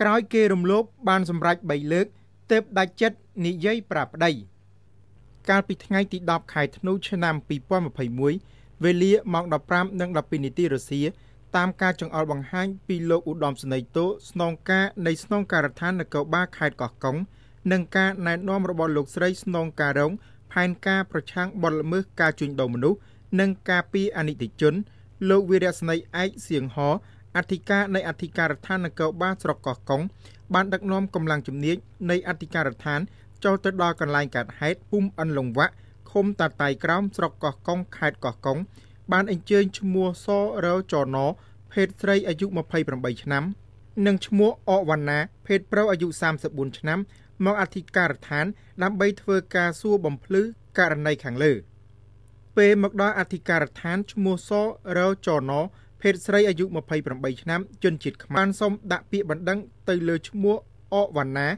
ក្រោយគេរំលោភបានសម្រេច3លើកទើបដាច់ចិត្តនិយាយប្រាប់ប្តី កាលពីថ្ងៃទី10ខែធ្នូឆ្នាំ2021វេលាម៉ោង15:12នាទីរសៀលតាមការចង្អុលបង្ហាញ ពីលោកឧត្តមសេនីយ៍តូស្នងការនៃស្នងការដ្ឋាននគរបាលខេត្តកោះកុងនិងការណែនាំរបស់លោកស្រីស្នងការរងផែនការប្រឆាំងបទល្មើសការជួញដូរមនុស្សនិងការពីអនិច្ចជនលោកវីរៈស្នីឯកសៀងហអធិការនៃអធិការដ្ឋាននគរបាលស្រុកកោះកុងបានដឹកនាំកម្លាំងជំនាញនៃអធិការដ្ឋានចូលទៅដល់កន្លែងកើតហេតុភូមិអិនលង្វាក់ឃុំតាតៃក្រោមស្រុកកោះកុងខេត្តកោះកុងបានអញ្ជើញឈ្មោះសរោចណភេទស្រីអាយុ28ឆ្នាំនិងឈ្មោះអវណ្ណាភេទប្រុសអាយុ34ឆ្នាំមកអធិការដ្ឋានដើម្បីធ្វើការសួរបំភ្លឺករណីខាងលើ ពេលមកដល់អធិការដ្ឋានឈ្មោះសរោចណភេទស្រីអាយុ28ឆ្នាំ ជនជាតិខ្មែរសូមដាក់ពាក្យបណ្ដឹងទៅលើឈ្មោះអវណ្ណា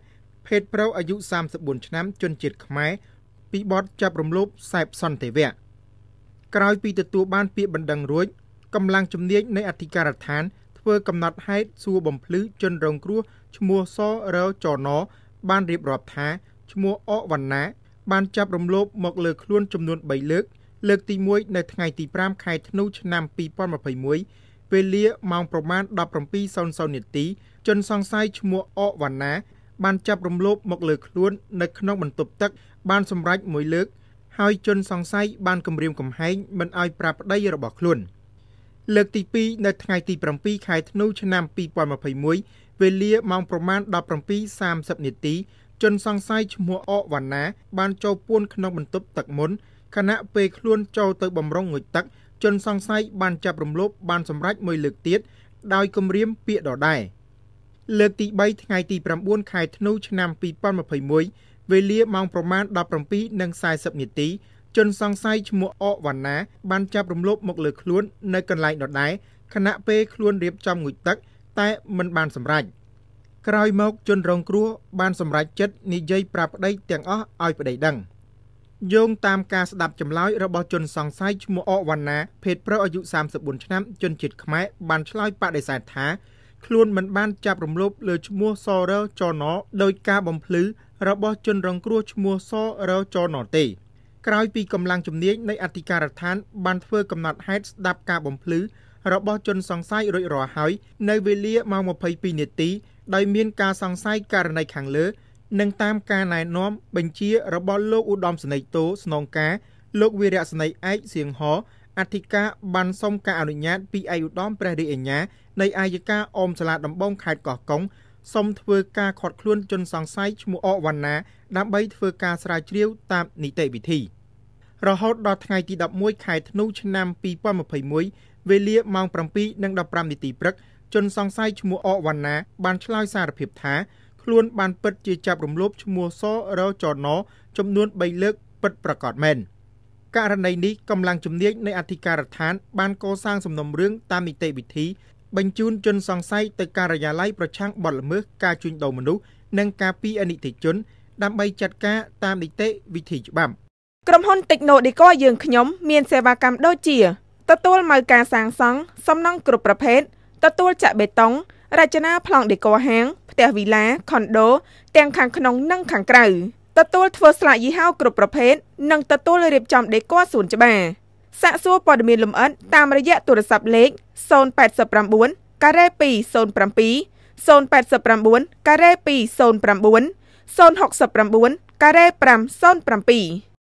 ភេទប្រុសអាយុ34ឆ្នាំជនជាតិខ្មែរពីបទចាប់រំលោភសែបសន្តិវៈក្រោយពីទទួលបានពាក្យបណ្ដឹងរួចកម្លាំងជំនាញនៃអធិការដ្ឋាន ធ្វើកំណត់ហេតុសួរបំភ្លឺជនរងគ្រោះឈ្មោះសរចណបានរៀបរាប់ថាឈ្មោះអវណ្ណា បានចាប់រំលោភមកលើខ្លួនចំនួន3លើកលើកទី1នៅថ្ងៃទី5ខែធ្នូឆ្នាំ2021ពេលលាម៉ោងប្រមាណ17:00នាទីជនសង្ស័យឈ្មោះអកវណ្ណា បានចាប់រំលោភមកលើខ្លួននៅក្នុងបន្ទប់ទឹក បានសម្រេចមួយលើក ហើយជនសង្ស័យបានគំរាមកំហែងមិនឲ្យប្រាប់ប្តីរបស់ខ្លួន។លើកទី2នៅថ្ងៃទី7ខែធ្នូឆ្នាំ2021វេលាម៉ោងប្រមាណ17:30នាទីជនសង្ស័យឈ្មោះអកវណ្ណា បានចូលពួន ក្នុងបន្ទប់ទឹកមុនខណៈពេលខ្លួនចូលទៅបំរុងងុយទឹក ជនសង្ស័យបានចាប់រំលោភបានសម្រេចមួយលើកទៀតដោយគំរាមពាក្យដដែលលើកទី3ថ្ងៃទី9ខែធ្នូឆ្នាំ2021វេលាម៉ោងប្រមាណ17:40នាទីជនសង្ស័យឈ្មោះអកវណ្ណាបានចាប់រំលោភមកលើខ្លួននៅកន្លែងដដែលខណៈពេលខ្លួនរៀបចំងុយទឹកតែមិនបានសម្រេចក្រោយមកជនរងគ្រោះបានសម្រេចចិត្តនិយាយប្រាប់ប្តីទាំងអស់ឲ្យប្តីដឹង។យោងតាមការស្ដាប់ចម្លើយរបស់ជនសង្ស័យឈ្មោះអកវណ្ណាភេទប្រុសអាយុ34ឆ្នាំជនជាតិខ្មែរបានឆ្លើយបដិសេធថាខ្លួនមិនបានចាប់រំលោភលើឈ្មោះសរចណដោយការបំភ្លឺរបស់ជនរងគ្រោះឈ្មោះសរចណទេក្រោយពីកម្លាំងជំនាញនៃអធិការដ្ឋានបានធ្វើកំណត់ហេតុស្ដាប់ការបំភ្លឺរបស់ជនសង្ស័យរួចរាល់ហើយនៅវេលាម៉ោង22នាទីដោយមានការសង្ស័យករណីខាងលើនិងតាមការណែនាំ បញ្ជារបស់លោកឧត្តមសេនីយ៍តូស្នងការ លោកវីរៈសេនីយ៍ឯកសៀងហោអធិការបានសុំការអនុញ្ញាត ពីឯកឧត្តមព្រះរាជអាជ្ញា នៃអាយកាអមសាលាដំបងខេត្តកោះកុងសុំធ្វើការខាត់ខ្លួនជនសង្ស័យឈ្មោះអកវណ្ណាដើម្បីធ្វើការស្រាវជ្រាវតាមនីតិវិធីរហូតដល់ថ្ងៃទី11ខែធ្នូឆ្នាំ2021វេលាម៉ោង7:15នាទីព្រឹកជនសង្ស័យឈ្មោះអកវណ្ណា បានឆ្លើយសារភាពថាខ្លួនបានពិតជាចាប់រំលោភឈ្មោះសរចណចំនួន3លើកពិតប្រាកដមែនករណីនេះកម្លាំងជំនាញនៃអធិការដ្ឋាន បានកសាងសំណុំរឿងតាមនីតិវិធី បញ្ជូនជន សង្ស័យទៅការិយាល័យប្រឆាំងបទល្មើសការជួញដូរមនុស្សនិងការពីអនិច្ចជន ដើម្បីចាត់ការតាមនីតិវិធីច្បាប់ក្រុមហ៊ុន Technodico យើងខ្ញុំមានសេវាកម្មដូចជាទទួលម៉ៅការសាងសង់សំណង់គ្រប់ប្រភេទទទួលចាក់បេតុងរចនាប្លង់ដេក័រហាងផ្ទះវីឡាខុនដូ ទាំងខាងក្នុង និងខាងក្រៅទទួលធ្វើស្លាកយីហោ គ្រប់ប្រភេទនិងទទួលរៀបចំ ដេក័រសួនច្បារសាកសួរព័ត៌មានលម្អិតតាមរយៈទូរស័ព្ទលេខ089ការ៉េ207 089ការ៉េ209 069ការ៉េ507